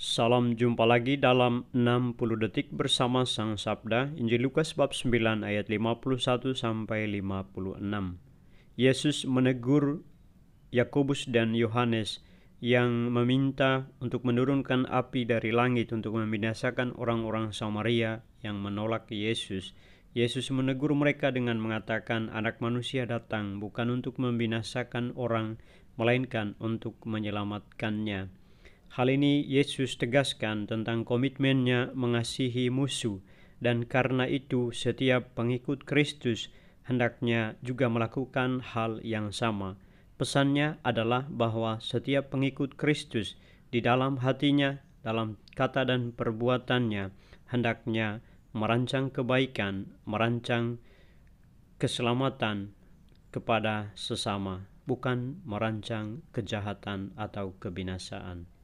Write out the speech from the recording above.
Salam jumpa lagi dalam 60 detik bersama Sang Sabda Injil Lukas bab 9 ayat 51 sampai 56. Yesus menegur Yakobus dan Yohanes yang meminta untuk menurunkan api dari langit untuk membinasakan orang-orang Samaria yang menolak Yesus. Yesus menegur mereka dengan mengatakan anak manusia datang bukan untuk membinasakan orang melainkan untuk menyelamatkannya. Hal ini Yesus tegaskan tentang komitmennya mengasihi musuh dan karena itu setiap pengikut Kristus hendaknya juga melakukan hal yang sama. Pesannya adalah bahwa setiap pengikut Kristus di dalam hatinya, dalam kata dan perbuatannya hendaknya merancang kebaikan, merancang keselamatan kepada sesama, bukan merancang kejahatan atau kebinasaan.